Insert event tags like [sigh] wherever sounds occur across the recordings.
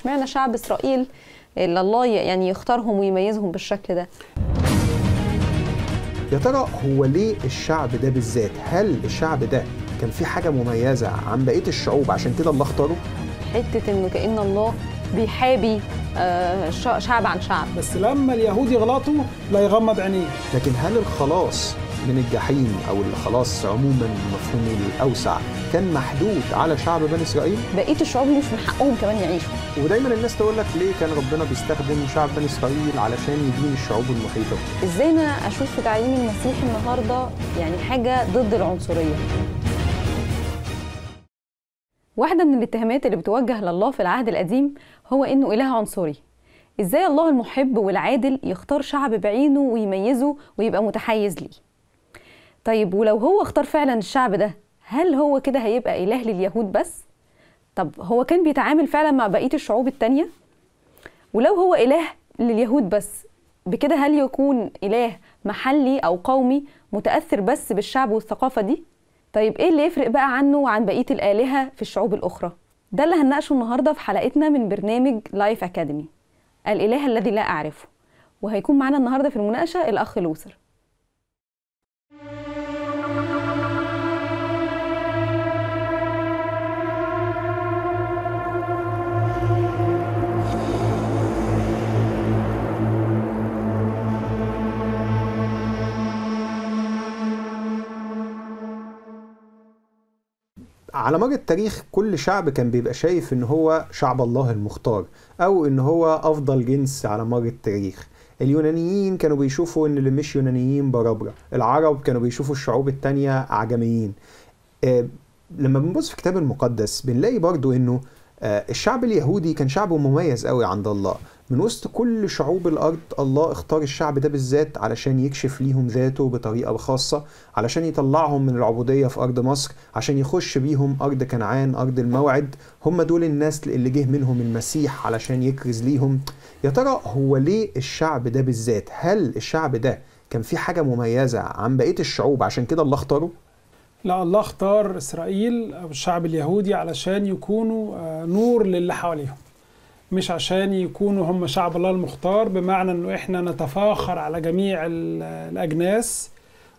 اشمعنى شعب اسرائيل اللي الله يعني يختارهم ويميزهم بالشكل ده يا ترى هو ليه الشعب ده بالذات هل الشعب ده كان في حاجه مميزه عن بقيه الشعوب عشان كده الله اختاره حته انه كان الله بيحابي آه، شعب عن شعب بس لما اليهود يغلطوا لا يغمض عينيه لكن هل الخلاص من الجحيم أو اللي خلاص عموما المفهوم الأوسع كان محدود على شعب بني إسرائيل بقية الشعوب مش من حقهم كمان يعيشوا ودايما الناس تقول لك ليه كان ربنا بيستخدم شعب بني إسرائيل علشان يدين الشعوب المحيطة إزاي أنا أشوف في تعليم المسيح النهاردة يعني حاجة ضد العنصرية واحدة من الاتهامات اللي بتوجه لله في العهد القديم هو إنه إله عنصري ازاي الله المحب والعادل يختار شعب بعينه ويميزه ويبقى متحيز ليه طيب ولو هو اختار فعلا الشعب ده هل هو كده هيبقى إله لليهود بس؟ طب هو كان بيتعامل فعلا مع بقية الشعوب التانية؟ ولو هو إله لليهود بس بكده هل يكون إله محلي أو قومي متأثر بس بالشعب والثقافة دي؟ طيب إيه اللي يفرق بقى عنه وعن بقية الآلهة في الشعوب الأخرى؟ ده اللي هنناقشه النهاردة في حلقتنا من برنامج لايف أكاديمي الإله الذي لا أعرفه وهيكون معانا النهاردة في المناقشة الأخ لوثر على مر التاريخ كل شعب كان بيبقى شايف ان هو شعب الله المختار او ان هو افضل جنس على مر التاريخ اليونانيين كانوا بيشوفوا ان اللي مش يونانيين برابرة العرب كانوا بيشوفوا الشعوب التانية عجميين آه لما بنبص في الكتاب المقدس بنلاقي برضو انه آه، الشعب اليهودي كان شعب مميز قوي عند الله من وسط كل شعوب الارض الله اختار الشعب ده بالذات علشان يكشف ليهم ذاته بطريقه خاصه علشان يطلعهم من العبوديه في ارض مصر عشان يخش بيهم ارض كنعان ارض الموعد هم دول الناس اللي جه منهم المسيح علشان يكرز ليهم يا ترى هو ليه الشعب ده بالذات هل الشعب ده كان في حاجه مميزه عن بقيه الشعوب عشان كده الله اختاره لا الله اختار اسرائيل او الشعب اليهودي علشان يكونوا آه، نور للي حواليهم مش عشان يكونوا هم شعب الله المختار بمعنى انه احنا نتفاخر على جميع الاجناس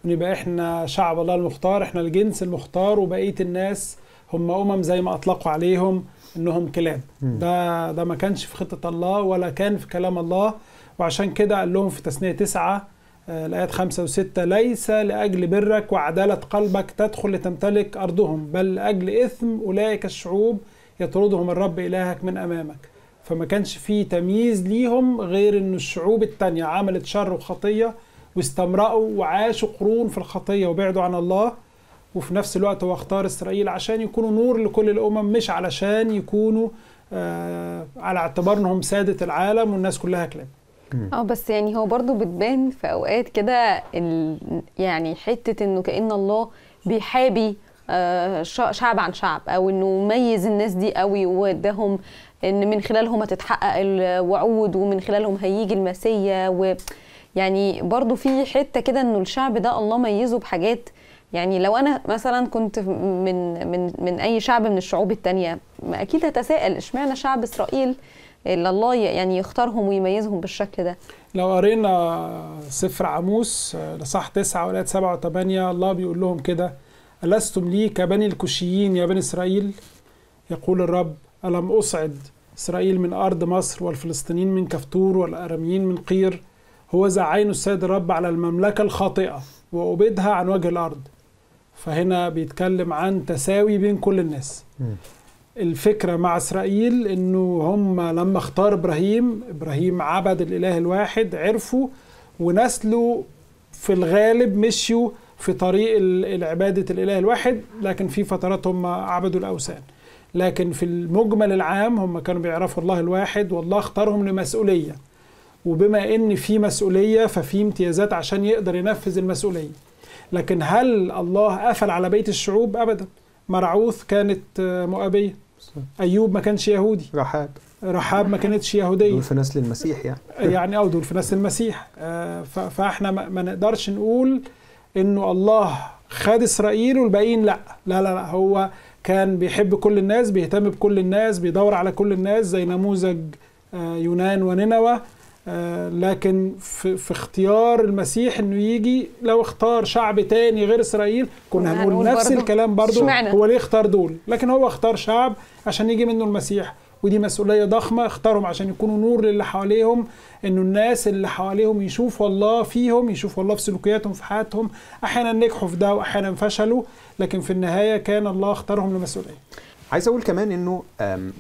ونبقى احنا شعب الله المختار احنا الجنس المختار وبقيه الناس هم امم زي ما اطلقوا عليهم انهم كلاب ده ده ما كانش في خطه الله ولا كان في كلام الله وعشان كده قال لهم في تسنية تسعه آه، الآيات خمسة وستة ليس لأجل برك وعدالة قلبك تدخل لتمتلك أرضهم بل لأجل إثم أولئك الشعوب يطردهم الرب إلهك من أمامك فما كانش فيه تمييز ليهم غير ان الشعوب التانية عملت شر وخطية واستمرأوا وعاشوا قرون في الخطية وبعدوا عن الله وفي نفس الوقت هو اختار اسرائيل عشان يكونوا نور لكل الامم مش علشان يكونوا آه على اعتبار انهم سادة العالم والناس كلها كلام اه بس يعني هو برضو بتبان في اوقات كده يعني حته انه كان الله بيحابي آه، شعب عن شعب او انه ميز الناس دي قوي واداهم ان من خلالهم هتتحقق الوعود ومن خلالهم هيجي المسيا ويعني برضو في حته كده انه الشعب ده الله ميزه بحاجات يعني لو انا مثلا كنت من من من اي شعب من الشعوب التانية ما اكيد هتساءل اشمعنى شعب اسرائيل اللي الله يعني يختارهم ويميزهم بالشكل ده لو قرينا سفر عاموس آه، لصح تسعة ولايات سبعة وثمانية الله بيقول لهم كده ألستم لي كبني الكوشيين يا بني إسرائيل يقول الرب ألم أصعد إسرائيل من أرض مصر والفلسطينيين من كفتور والأراميين من قير هو عين السيد الرب على المملكة الخاطئة وأبيدها عن وجه الأرض فهنا بيتكلم عن تساوي بين كل الناس الفكرة مع إسرائيل أنه هم لما اختار إبراهيم إبراهيم عبد الإله الواحد عرفوا ونسله في الغالب مشيوا في طريق عبادة الإله الواحد لكن في فترات هم عبدوا الأوثان لكن في المجمل العام هم كانوا بيعرفوا الله الواحد والله اختارهم لمسؤولية وبما ان في مسؤولية ففي امتيازات عشان يقدر ينفذ المسؤولية لكن هل الله قفل على بيت الشعوب أبدا مرعوث كانت آه، مؤابية أيوب ما كانش يهودي رحاب رحاب ما كانتش يهودية دول في نسل المسيح يعني [laughs] يعني أو آه، دول في نسل المسيح آه، فاحنا ما نقدرش نقول إنه الله خد إسرائيل والباقيين لا لا لا, لا هو كان بيحب كل الناس بيهتم بكل الناس بيدور على كل الناس زي نموذج آه، يونان ونينوى آه، لكن في, في اختيار المسيح انه يجي لو اختار شعب تاني غير اسرائيل كنا هنقول نفس برضو. الكلام برضو هو ليه اختار دول لكن هو اختار شعب عشان يجي منه المسيح ودي مسؤوليه ضخمه اختارهم عشان يكونوا نور للي حواليهم انه الناس اللي حواليهم يشوفوا الله فيهم يشوفوا الله في سلوكياتهم في حياتهم احيانا نجحوا في ده واحيانا فشلوا لكن في النهايه كان الله اختارهم لمسؤوليه عايز اقول كمان انه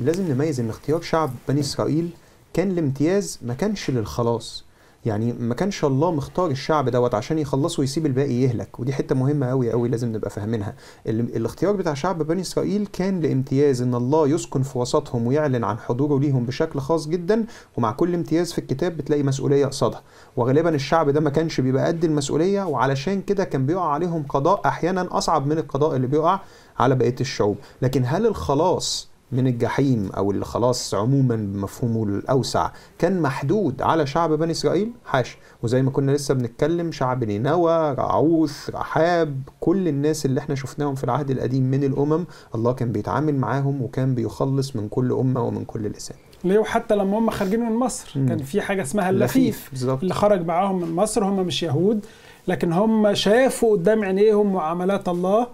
لازم نميز ان اختيار شعب بني اسرائيل كان لامتياز ما كانش للخلاص يعني ما كانش الله مختار الشعب دوت عشان يخلصه ويسيب الباقي يهلك ودي حته مهمه قوي قوي لازم نبقى فاهمينها الاختيار بتاع شعب بني اسرائيل كان لامتياز ان الله يسكن في وسطهم ويعلن عن حضوره ليهم بشكل خاص جدا ومع كل امتياز في الكتاب بتلاقي مسؤوليه قصادها وغالبا الشعب ده ما كانش بيبقى قد المسؤوليه وعلشان كده كان بيقع عليهم قضاء احيانا اصعب من القضاء اللي بيقع على بقيه الشعوب لكن هل الخلاص من الجحيم أو اللي خلاص عموما بمفهومه الأوسع كان محدود على شعب بني إسرائيل حاشا وزي ما كنا لسه بنتكلم شعب نينوى رعوث رحاب كل الناس اللي احنا شفناهم في العهد القديم من الأمم الله كان بيتعامل معاهم وكان بيخلص من كل أمة ومن كل لسان ليه وحتى لما هم خارجين من مصر مم. كان في حاجة اسمها اللفيف بالزبط. اللي خرج معاهم من مصر هم مش يهود لكن هم شافوا قدام عينيهم معاملات الله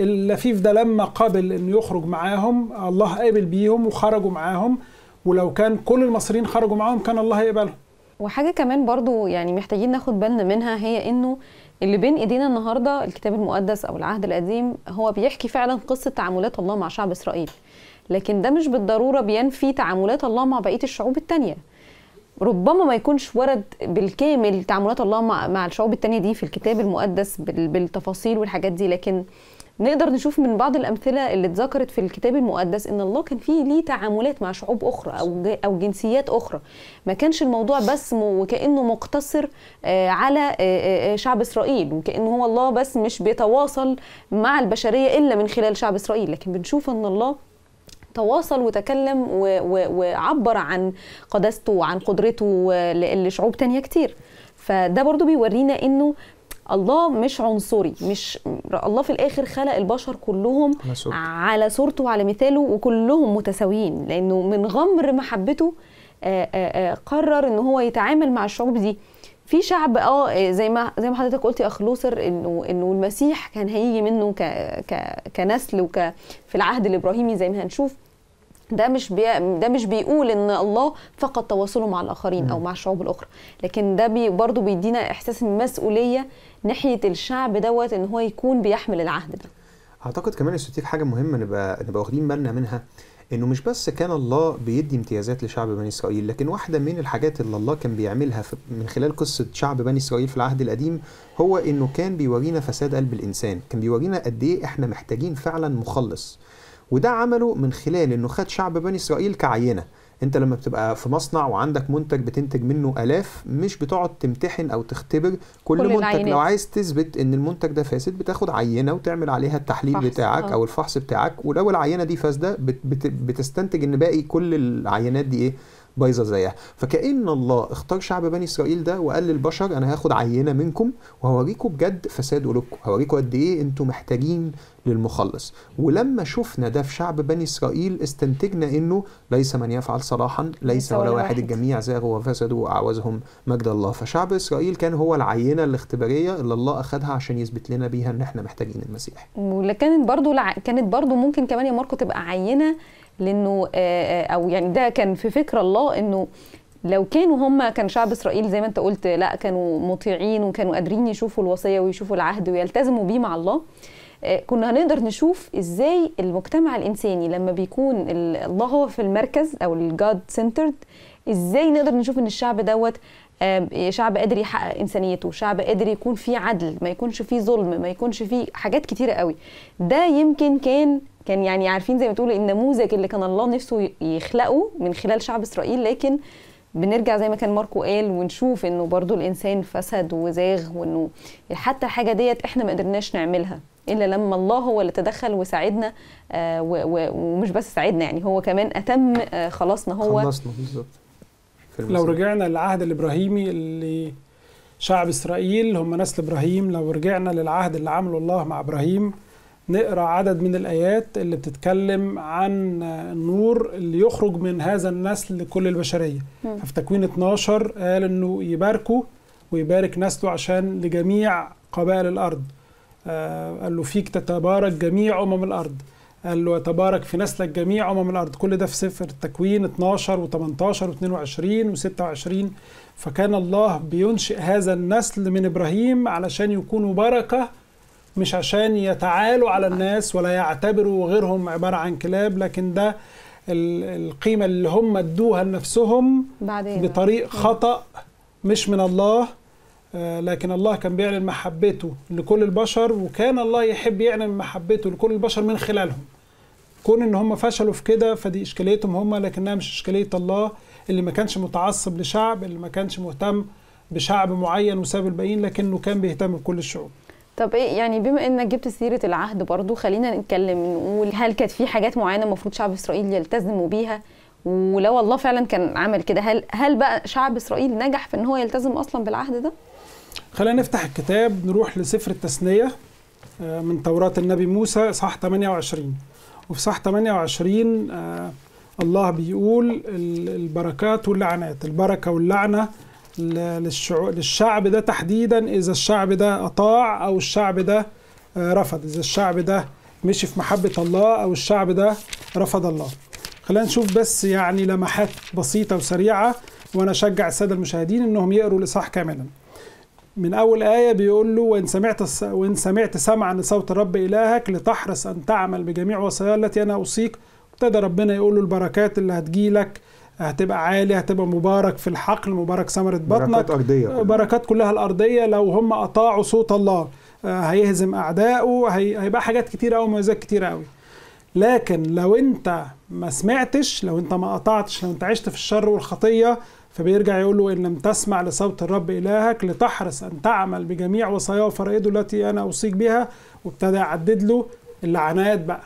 اللفيف ده لما قبل انه يخرج معاهم الله قابل بيهم وخرجوا معاهم ولو كان كل المصريين خرجوا معاهم كان الله هيقبلهم وحاجه كمان برضو يعني محتاجين ناخد بالنا منها هي انه اللي بين ايدينا النهارده الكتاب المقدس او العهد القديم هو بيحكي فعلا قصه تعاملات الله مع شعب اسرائيل لكن ده مش بالضروره بينفي تعاملات الله مع بقيه الشعوب التانيه ربما ما يكونش ورد بالكامل تعاملات الله مع مع الشعوب التانيه دي في الكتاب المقدس بالتفاصيل والحاجات دي لكن نقدر نشوف من بعض الامثله اللي اتذكرت في الكتاب المقدس ان الله كان فيه ليه تعاملات مع شعوب اخرى او او جنسيات اخرى ما كانش الموضوع بس وكانه مقتصر آه، على آه، آه، شعب اسرائيل وكانه هو الله بس مش بيتواصل مع البشريه الا من خلال شعب اسرائيل لكن بنشوف ان الله تواصل وتكلم وعبر عن قداسته وعن قدرته لشعوب تانية كتير فده برضو بيورينا انه الله مش عنصري مش الله في الاخر خلق البشر كلهم مسؤول. على صورته وعلى مثاله وكلهم متساويين لانه من غمر محبته آه، آه، آه، قرر ان هو يتعامل مع الشعوب دي في شعب اه زي ما زي ما حضرتك قلت يا اخ انه انه المسيح كان هيجي منه ك ك كنسل وك في العهد الابراهيمي زي ما هنشوف ده مش بي... ده مش بيقول ان الله فقد تواصله مع الاخرين او مع الشعوب الاخرى لكن ده بي... برضه بيدينا احساس المسؤوليه ناحيه الشعب دوت ان هو يكون بيحمل العهد ده اعتقد كمان يا حاجه مهمه نبقى نبقى واخدين بالنا منها انه مش بس كان الله بيدي امتيازات لشعب بني اسرائيل لكن واحده من الحاجات اللي الله كان بيعملها من خلال قصه شعب بني اسرائيل في العهد القديم هو انه كان بيورينا فساد قلب الانسان كان بيورينا قد ايه احنا محتاجين فعلا مخلص وده عمله من خلال انه خد شعب بني اسرائيل كعينه انت لما بتبقى في مصنع وعندك منتج بتنتج منه الاف مش بتقعد تمتحن او تختبر كل, كل منتج العينات. لو عايز تثبت ان المنتج ده فاسد بتاخد عينه وتعمل عليها التحليل فحص. بتاعك أوه. او الفحص بتاعك ولو العينه دي فاسده بتستنتج ان باقي كل العينات دي ايه بايظه زيها فكأن الله اختار شعب بني اسرائيل ده وقال للبشر انا هاخد عينه منكم وهوريكم بجد فساد قلوبكم هوريكم قد ايه انتم محتاجين للمخلص ولما شفنا ده في شعب بني إسرائيل استنتجنا أنه ليس من يفعل صلاحا ليس ولا واحد الجميع زاغوا وفسدوا وأعوزهم مجد الله فشعب إسرائيل كان هو العينة الاختبارية اللي الله أخذها عشان يثبت لنا بيها أن احنا محتاجين المسيح ولكن برضو لع... كانت برضو ممكن كمان يا ماركو تبقى عينة لأنه أو يعني ده كان في فكر الله أنه لو كانوا هم كان شعب اسرائيل زي ما انت قلت لا كانوا مطيعين وكانوا قادرين يشوفوا الوصيه ويشوفوا العهد ويلتزموا بيه مع الله آه، كنا هنقدر نشوف ازاي المجتمع الانساني لما بيكون الله هو في المركز او الجاد سنترد ازاي نقدر نشوف ان الشعب دوت آه، شعب قادر يحقق انسانيته شعب قادر يكون فيه عدل ما يكونش فيه ظلم ما يكونش فيه حاجات كتيره قوي ده يمكن كان كان يعني عارفين زي ما تقولوا النموذج اللي كان الله نفسه يخلقه من خلال شعب اسرائيل لكن بنرجع زي ما كان ماركو قال ونشوف انه برضو الانسان فسد وزاغ وانه حتى حاجه ديت احنا ما قدرناش نعملها الا لما الله هو اللي تدخل وساعدنا آه، ومش بس ساعدنا يعني هو كمان اتم آه، خلاصنا هو خلصنا بالظبط لو رجعنا للعهد الابراهيمي اللي شعب اسرائيل هم نسل ابراهيم لو رجعنا للعهد اللي عمله الله مع ابراهيم نقرا عدد من الايات اللي بتتكلم عن النور اللي يخرج من هذا النسل لكل البشريه في تكوين 12 قال انه يباركه ويبارك نسله عشان لجميع قبائل الارض آه، قال له فيك تتبارك جميع امم الارض قال له يتبارك في نسلك جميع امم الارض كل ده في سفر التكوين 12 و18 و22 و26 فكان الله بينشئ هذا النسل من ابراهيم علشان يكونوا بركه مش عشان يتعالوا على الناس ولا يعتبروا غيرهم عبارة عن كلاب لكن ده القيمة اللي هم ادوها لنفسهم بعدين بطريق خطأ مش من الله آه، لكن الله كان بيعلن محبته لكل البشر وكان الله يحب يعلن محبته لكل البشر من خلالهم كون ان هم فشلوا في كده فدي اشكاليتهم هم لكنها مش اشكاليه الله اللي ما كانش متعصب لشعب اللي ما كانش مهتم بشعب معين وساب الباقيين لكنه كان بيهتم بكل الشعوب طب ايه يعني بما انك جبت سيره العهد برضو خلينا نتكلم نقول هل كانت في حاجات معينه المفروض شعب اسرائيل يلتزموا بيها ولو الله فعلا كان عمل كده هل هل بقى شعب اسرائيل نجح في ان هو يلتزم اصلا بالعهد ده؟ خلينا نفتح الكتاب نروح لسفر التثنيه آه، من توراة النبي موسى اصحاح 28 وفي صح 28 آه، الله بيقول البركات واللعنات البركه واللعنه للشعو... للشعب ده تحديدا اذا الشعب ده اطاع او الشعب ده آه، رفض اذا الشعب ده مشي في محبه الله او الشعب ده رفض الله خلينا نشوف بس يعني لمحات بسيطه وسريعه وانا اشجع الساده المشاهدين انهم يقروا الاصحاح كاملا من اول ايه بيقول له وان سمعت وان سمعت سمعا لصوت الرب الهك لتحرص ان تعمل بجميع وصايا التي انا اوصيك ابتدى ربنا يقول له البركات اللي هتجي لك هتبقى عالي هتبقى مبارك في الحقل مبارك ثمرة بطنك بركات أرضية بركات كلها الأرضية لو هم أطاعوا صوت الله آه، هيهزم أعدائه هيبقى حاجات كتير أوي مميزات كتير أوي لكن لو أنت ما سمعتش لو أنت ما قطعتش لو أنت عشت في الشر والخطية فبيرجع يقول له إن لم تسمع لصوت الرب إلهك لتحرص أن تعمل بجميع وصاياه وفرائده التي أنا أوصيك بها وابتدى يعدد له اللعنات بقى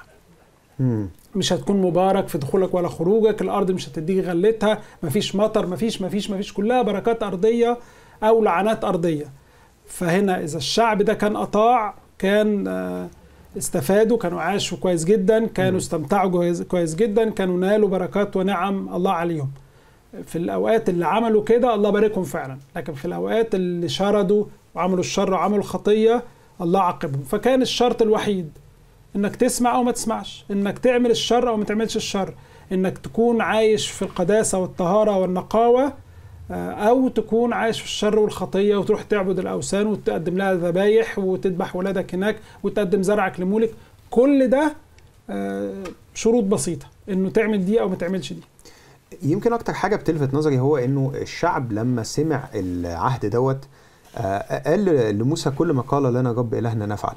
مش هتكون مبارك في دخولك ولا خروجك الارض مش هتديك غلتها مفيش مطر مفيش مفيش مفيش كلها بركات ارضيه او لعنات ارضيه فهنا اذا الشعب ده كان اطاع كان آه، استفادوا كانوا عاشوا كويس جدا كانوا استمتعوا كويس جدا كانوا نالوا بركات ونعم الله عليهم في الاوقات اللي عملوا كده الله باركهم فعلا لكن في الاوقات اللي شردوا وعملوا الشر وعملوا الخطيه الله عاقبهم فكان الشرط الوحيد انك تسمع او ما تسمعش انك تعمل الشر او ما تعملش الشر انك تكون عايش في القداسه والطهاره والنقاوه آه، او تكون عايش في الشر والخطيه وتروح تعبد الاوثان وتقدم لها ذبايح وتذبح ولادك هناك وتقدم زرعك لمولك كل ده آه، شروط بسيطه انه تعمل دي او ما تعملش دي يمكن اكتر حاجه بتلفت نظري هو انه الشعب لما سمع العهد دوت قال لموسى كل ما قال لنا رب الهنا نفعل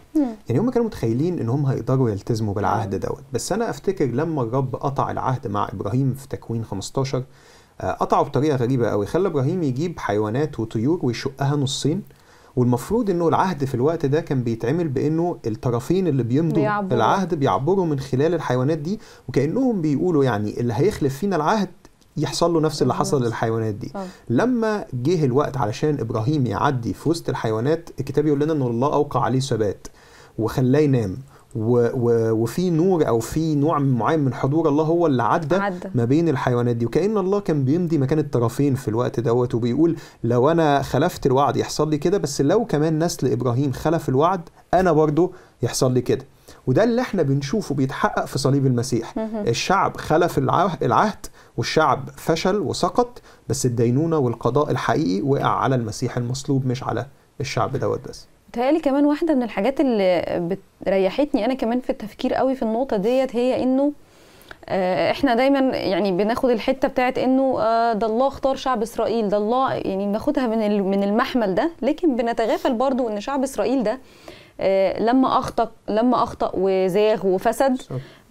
يعني هم كانوا متخيلين ان هم هيقدروا يلتزموا بالعهد دوت بس انا افتكر لما الرب قطع العهد مع ابراهيم في تكوين 15 آه، قطعه بطريقه غريبه قوي خلى ابراهيم يجيب حيوانات وطيور ويشقها نصين والمفروض انه العهد في الوقت ده كان بيتعمل بانه الطرفين اللي بيمضوا بيعبروا. العهد بيعبروا من خلال الحيوانات دي وكانهم بيقولوا يعني اللي هيخلف فينا العهد يحصل له نفس اللي حصل للحيوانات دي صح. لما جه الوقت علشان ابراهيم يعدي في وسط الحيوانات الكتاب يقول لنا ان الله اوقع عليه ثبات وخلاه ينام و و وفي نور او في نوع معين من حضور الله هو اللي عدى ما بين الحيوانات دي وكان الله كان بيمضي مكان الطرفين في الوقت دوت وبيقول لو انا خلفت الوعد يحصل لي كده بس لو كمان نسل ابراهيم خلف الوعد انا برضو يحصل لي كده وده اللي احنا بنشوفه بيتحقق في صليب المسيح الشعب خلف العهد والشعب فشل وسقط بس الدينونة والقضاء الحقيقي وقع على المسيح المصلوب مش على الشعب دوت بس تهيألي كمان واحدة من الحاجات اللي ريحتني أنا كمان في التفكير قوي في النقطة ديت هي إنه آه، احنا دايما يعني بناخد الحته بتاعت انه آه، ده الله اختار شعب اسرائيل ده الله يعني بناخدها من من المحمل ده لكن بنتغافل برضو ان شعب اسرائيل ده آه، لما اخطا لما اخطا وزاغ وفسد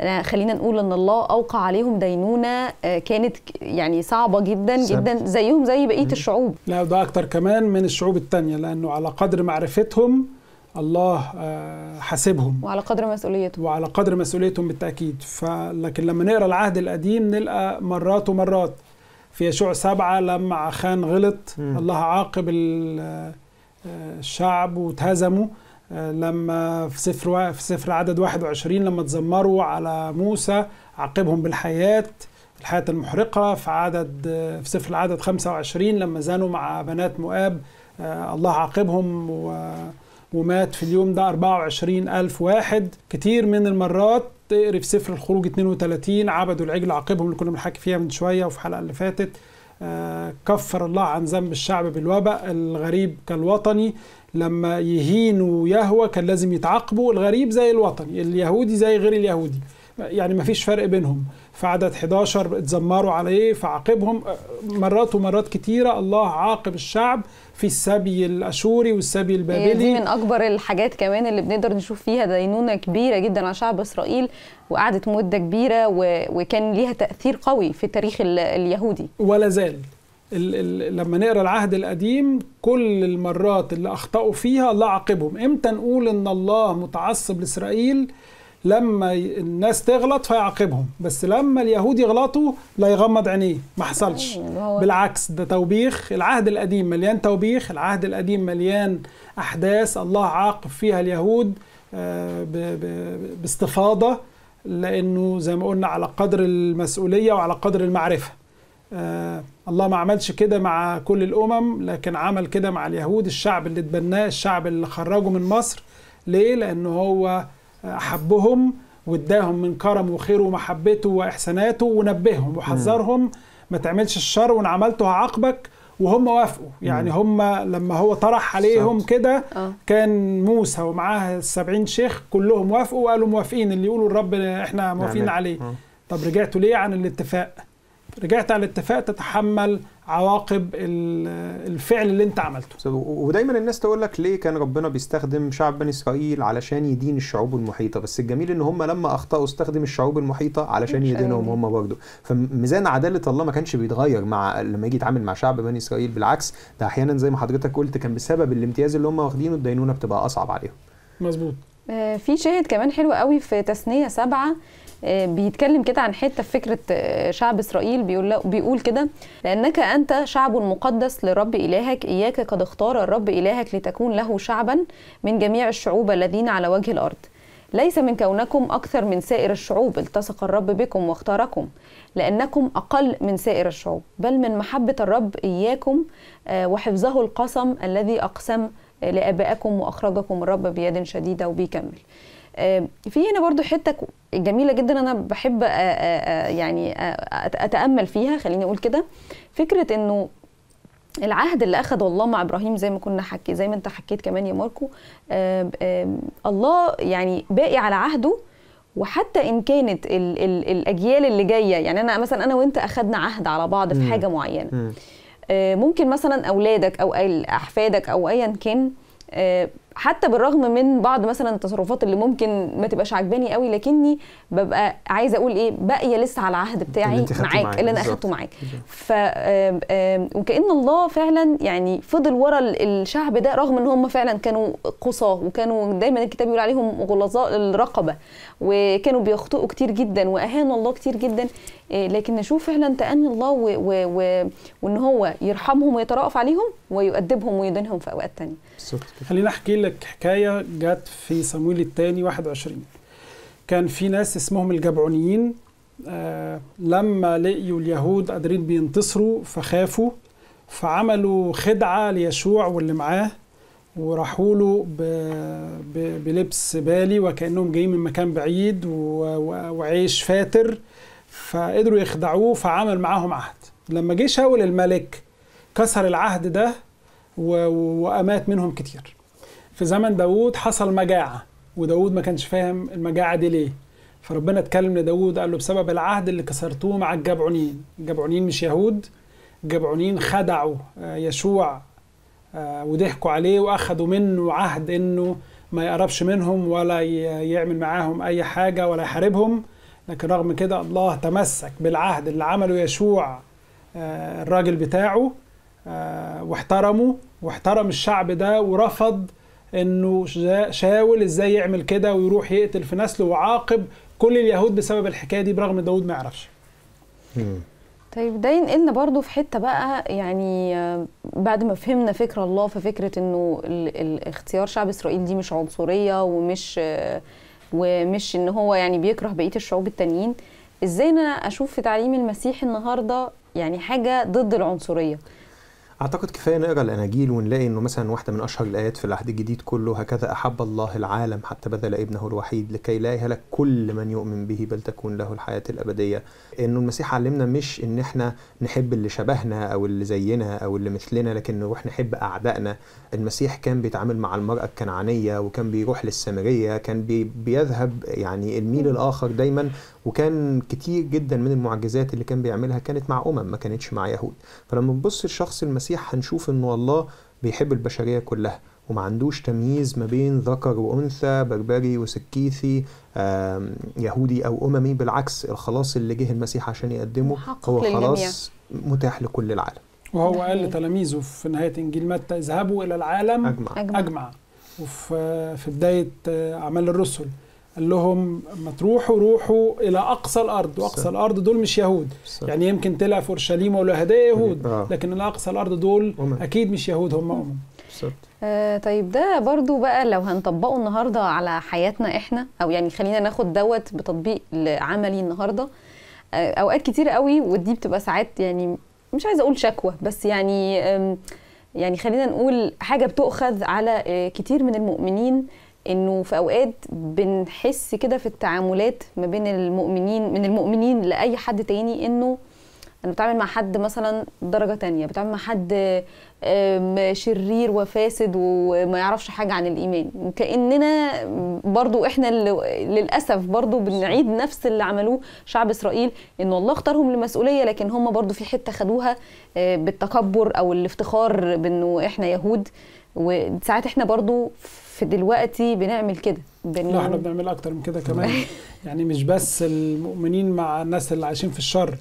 آه، خلينا نقول ان الله اوقع عليهم دينونه آه، كانت يعني صعبه جدا جدا زيهم زي بقيه الشعوب لا ده اكتر كمان من الشعوب الثانيه لانه على قدر معرفتهم الله حاسبهم وعلى قدر مسؤوليتهم وعلى قدر مسؤوليتهم بالتاكيد لكن لما نقرا العهد القديم نلقى مرات ومرات في يشوع سبعة لما عخان غلط م. الله عاقب الشعب وتهزمه لما في سفر و... في سفر عدد 21 لما تذمروا على موسى عاقبهم بالحياه الحياه المحرقه في عدد في سفر العدد 25 لما زانوا مع بنات مؤاب آه، الله عاقبهم و... ومات في اليوم ده 24 ألف واحد كتير من المرات تقري في سفر الخروج 32 عبدوا العجل عاقبهم اللي كنا بنحكي فيها من شوية وفي الحلقة اللي فاتت آه، كفر الله عن ذنب الشعب بالوباء الغريب كالوطني لما يهين ويهوى كان لازم يتعاقبوا الغريب زي الوطني اليهودي زي غير اليهودي يعني ما فيش فرق بينهم في عدد 11 اتذمروا عليه فعاقبهم مرات ومرات كتيرة الله عاقب الشعب في السبي الأشوري والسبي يعني البابلي دي من أكبر الحاجات كمان اللي بنقدر نشوف فيها دينونة كبيرة جدا على شعب إسرائيل وقعدت مدة كبيرة وكان ليها تأثير قوي في التاريخ اليهودي ولا زال لما نقرا العهد القديم كل المرات اللي اخطاوا فيها الله عاقبهم امتى نقول ان الله متعصب لاسرائيل لما الناس تغلط فيعاقبهم بس لما اليهود يغلطوا لا يغمض عينيه ما حصلش أيوة، بالعكس ده توبيخ العهد القديم مليان توبيخ العهد القديم مليان احداث الله عاقب فيها اليهود آه، باستفاضه لانه زي ما قلنا على قدر المسؤوليه وعلى قدر المعرفه آه، الله ما عملش كده مع كل الامم لكن عمل كده مع اليهود الشعب اللي اتبناه الشعب اللي خرجه من مصر ليه لان هو احبهم واداهم من كرم وخيره ومحبته واحساناته ونبههم وحذرهم ما تعملش الشر وان عملته هعاقبك وهم وافقوا يعني هم لما هو طرح عليهم كده آه. كان موسى ومعاه السبعين شيخ كلهم وافقوا وقالوا موافقين اللي يقولوا الرب احنا موافقين يعني. عليه طب رجعتوا ليه عن الاتفاق رجعت على الاتفاق تتحمل عواقب الفعل اللي انت عملته ودايما الناس تقول لك ليه كان ربنا بيستخدم شعب بني اسرائيل علشان يدين الشعوب المحيطه بس الجميل ان هم لما اخطاوا استخدم الشعوب المحيطه علشان يدينهم هم برضه فميزان عداله الله ما كانش بيتغير مع لما يجي يتعامل مع شعب بني اسرائيل بالعكس ده احيانا زي ما حضرتك قلت كان بسبب الامتياز اللي هم واخدينه الدينونه بتبقى اصعب عليهم مظبوط آه، في شاهد كمان حلو قوي في تثنيه سبعه آه، بيتكلم كده عن حته في فكره آه، شعب اسرائيل بيقول بيقول كده لانك انت شعب مقدس لرب الهك اياك قد اختار الرب الهك لتكون له شعبا من جميع الشعوب الذين على وجه الارض ليس من كونكم أكثر من سائر الشعوب التصق الرب بكم واختاركم لأنكم أقل من سائر الشعوب بل من محبة الرب إياكم آه، وحفظه القسم الذي أقسم لآبائكم وأخرجكم الرب بيد شديدة وبيكمل آه، في هنا برضو حته جميله جدا انا بحب آه، آه، يعني اتامل فيها خليني اقول كده فكره انه العهد اللي اخده الله مع ابراهيم زي ما كنا حكي زي ما انت حكيت كمان يا ماركو آآ آآ الله يعني باقي على عهده وحتى ان كانت الـ الـ الاجيال اللي جايه يعني انا مثلا انا وانت اخدنا عهد على بعض في حاجه معينه ممكن مثلا اولادك او احفادك او ايا كان حتى بالرغم من بعض مثلا التصرفات اللي ممكن ما تبقاش عجباني قوي لكني ببقى عايزه اقول ايه باقيه لسه على العهد بتاعي اللي معاك, معاك اللي انا اخدته معاك ف وكان الله فعلا يعني فضل ورا الشعب ده رغم ان هم فعلا كانوا قصاه وكانوا دايما الكتاب بيقول عليهم غلظاء الرقبه وكانوا بيخطئوا كتير جدا واهانوا الله كتير جدا آه، لكن نشوف فعلا تأني الله و... و... و... وان هو يرحمهم ويترأف عليهم ويؤدبهم ويدينهم في اوقات ثانيه خلينا احكي لك حكايه جت في صمويل الثاني 21 كان في ناس اسمهم الجبعونيين آه لما لقيوا اليهود قادرين بينتصروا فخافوا فعملوا خدعه ليشوع واللي معاه وراحوا له بلبس بالي وكانهم جايين من مكان بعيد وعيش فاتر فقدروا يخدعوه فعمل معاهم عهد لما جه شاول الملك كسر العهد ده وامات منهم كتير في زمن داوود حصل مجاعة وداوود ما كانش فاهم المجاعة دي ليه فربنا اتكلم لداوود قال له بسبب العهد اللي كسرتوه مع الجبعونين الجبعونين مش يهود الجبعونين خدعوا آه، يشوع آه، وضحكوا عليه واخدوا منه عهد انه ما يقربش منهم ولا يعمل معاهم اي حاجه ولا يحاربهم لكن رغم كده الله تمسك بالعهد اللي عمله يشوع آه، الراجل بتاعه واحترمه واحترم الشعب ده ورفض انه شاول ازاي يعمل كده ويروح يقتل في نسله وعاقب كل اليهود بسبب الحكايه دي برغم ان داوود ما يعرفش طيب ده ينقلنا برضو في حته بقى يعني بعد ما فهمنا فكره الله في فكره انه الاختيار شعب اسرائيل دي مش عنصريه ومش ومش ان هو يعني بيكره بقيه الشعوب التانيين ازاي انا اشوف في تعليم المسيح النهارده يعني حاجه ضد العنصريه اعتقد كفايه نقرا الاناجيل ونلاقي انه مثلا واحده من اشهر الايات في العهد الجديد كله هكذا احب الله العالم حتى بذل ابنه الوحيد لكي لا يهلك كل من يؤمن به بل تكون له الحياه الابديه انه المسيح علمنا مش ان احنا نحب اللي شبهنا او اللي زينا او اللي مثلنا لكن نروح نحب اعدائنا المسيح كان بيتعامل مع المراه الكنعانيه وكان بيروح للسامريه كان بي بيذهب يعني الميل الاخر دايما وكان كتير جدا من المعجزات اللي كان بيعملها كانت مع امم ما كانتش مع يهود فلما نبص الشخص المسيح المسيح هنشوف انه الله بيحب البشريه كلها وما عندوش تمييز ما بين ذكر وانثى بربري وسكيثي يهودي او اممي بالعكس الخلاص اللي جه المسيح عشان يقدمه هو خلاص متاح لكل العالم وهو قال لتلاميذه في نهايه انجيل متى اذهبوا الى العالم اجمع اجمع, أجمع. وفي آه، بدايه آه، اعمال الرسل قال لهم ما تروحوا روحوا الى اقصى الارض واقصى الارض دول مش يهود صح. يعني يمكن طلع في اورشليم هدايا يهود آه. لكن الاقصى الارض دول أمان. اكيد مش يهود هم هم أمم. آه طيب ده برضو بقى لو هنطبقه النهارده على حياتنا احنا او يعني خلينا ناخد دوت بتطبيق عملي النهارده آه اوقات كتير قوي ودي بتبقى ساعات يعني مش عايزه اقول شكوى بس يعني يعني خلينا نقول حاجه بتؤخذ على آه، كتير من المؤمنين انه في اوقات بنحس كده في التعاملات ما بين المؤمنين من المؤمنين لاي حد تاني انه انا بتعامل مع حد مثلا درجه تانية بتعامل مع حد شرير وفاسد وما يعرفش حاجه عن الايمان كاننا برضو احنا للاسف برضو بنعيد نفس اللي عملوه شعب اسرائيل ان الله اختارهم لمسؤوليه لكن هم برضو في حته خدوها آه، بالتكبر او الافتخار بانه احنا يهود وساعات احنا برضو في دلوقتي بنعمل كده بن... لا احنا بنعمل اكتر من كده كمان [laughs] يعني مش بس المؤمنين مع الناس اللي عايشين في الشر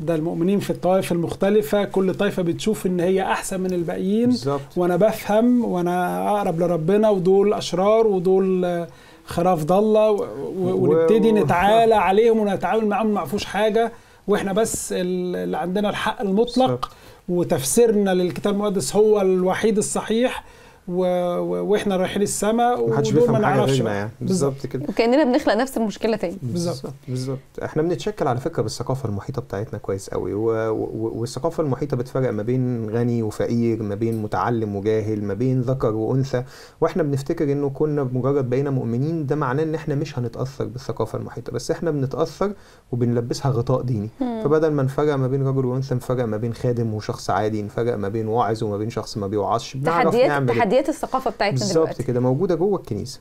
ده المؤمنين في الطوائف المختلفة كل طائفة بتشوف ان هي احسن من الباقيين وانا بفهم وانا اقرب لربنا ودول اشرار ودول خراف ضالة و... و... ونبتدي نتعالى عليهم ونتعامل معاهم ما فيهوش حاجة واحنا بس اللي عندنا الحق المطلق بالزبط. وتفسيرنا للكتاب المقدس هو الوحيد الصحيح و... واحنا رايحين السماء بيفهم ما نعرفش يعني. بالظبط كده وكاننا بنخلق نفس المشكله تاني بالظبط بالظبط احنا بنتشكل على فكره بالثقافه المحيطه بتاعتنا كويس قوي و... و... والثقافه المحيطه بتفرق ما بين غني وفقير ما بين متعلم وجاهل ما بين ذكر وانثى واحنا بنفتكر انه كنا بمجرد بقينا مؤمنين ده معناه ان احنا مش هنتاثر بالثقافه المحيطه بس احنا بنتاثر وبنلبسها غطاء ديني مم. فبدل ما نفرق ما بين رجل وانثى نفرق ما بين خادم وشخص عادي نفرق ما بين واعظ وما بين شخص ما بيوعظش تحديات نعمل إيه. ابجديات الثقافه بتاعتنا دلوقتي بالظبط كده موجوده جوه الكنيسه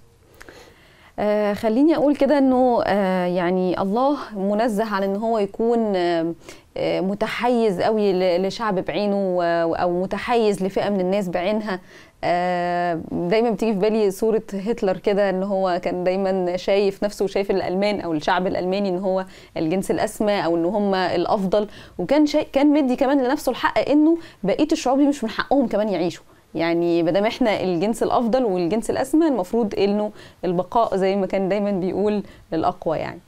آه خليني اقول كده انه آه يعني الله منزه عن ان هو يكون آه, آه، متحيز قوي لشعب بعينه او متحيز لفئه من الناس بعينها آه، دايما بتيجي في بالي صوره هتلر كده ان هو كان دايما شايف نفسه وشايف الالمان او الشعب الالماني ان هو الجنس الاسمى او ان هم الافضل وكان شا... كان مدي كمان لنفسه الحق انه بقيه الشعوب دي مش من حقهم كمان يعيشوا يعني ما دام احنا الجنس الافضل والجنس الاسمى المفروض انه البقاء زي ما كان دايما بيقول للاقوى يعني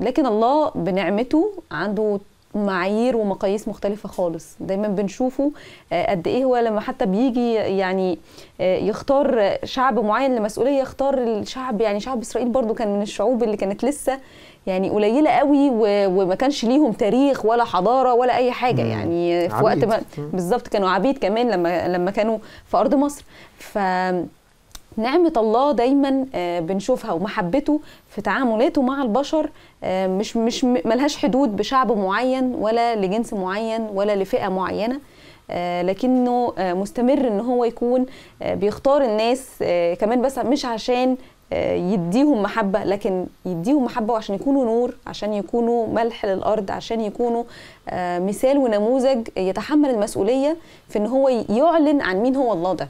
لكن الله بنعمته عنده معايير ومقاييس مختلفة خالص دايما بنشوفه آه، قد ايه هو لما حتى بيجي يعني آه، يختار شعب معين لمسؤولية يختار الشعب يعني شعب اسرائيل برضو كان من الشعوب اللي كانت لسه يعني قليله قوي وما كانش ليهم تاريخ ولا حضاره ولا اي حاجه مم. يعني في عبيد. وقت ما بالظبط كانوا عبيد كمان لما لما كانوا في ارض مصر ف نعمة الله دايما آه، بنشوفها ومحبته في تعاملاته مع البشر آه، مش مش ملهاش حدود بشعب معين ولا لجنس معين ولا لفئة معينة آه، لكنه مستمر ان هو يكون بيختار الناس كمان بس مش عشان آه، يديهم محبة لكن يديهم محبة وعشان يكونوا نور عشان يكونوا ملح للأرض عشان يكونوا آه، مثال ونموذج يتحمل المسؤولية في إن هو يعلن عن مين هو الله ده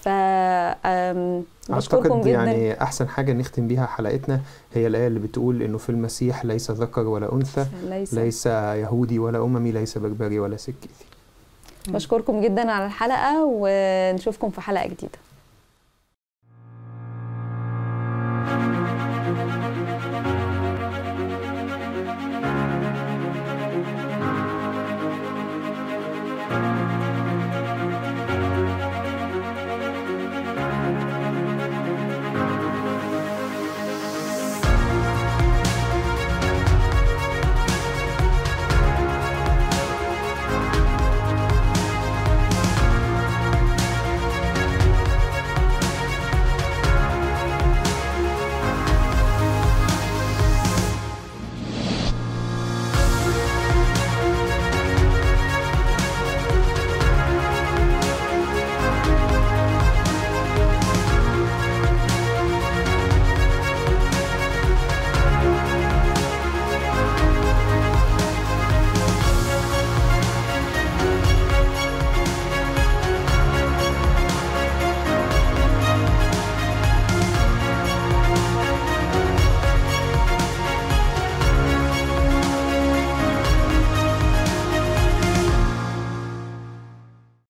ف أعتقد يعني أحسن حاجة نختم بها حلقتنا هي الآية اللي بتقول إنه في المسيح ليس ذكر ولا أنثى ليس, ليس يهودي ولا أممي ليس بربري ولا سكيتي بشكركم جدا على الحلقة ونشوفكم في حلقة جديدة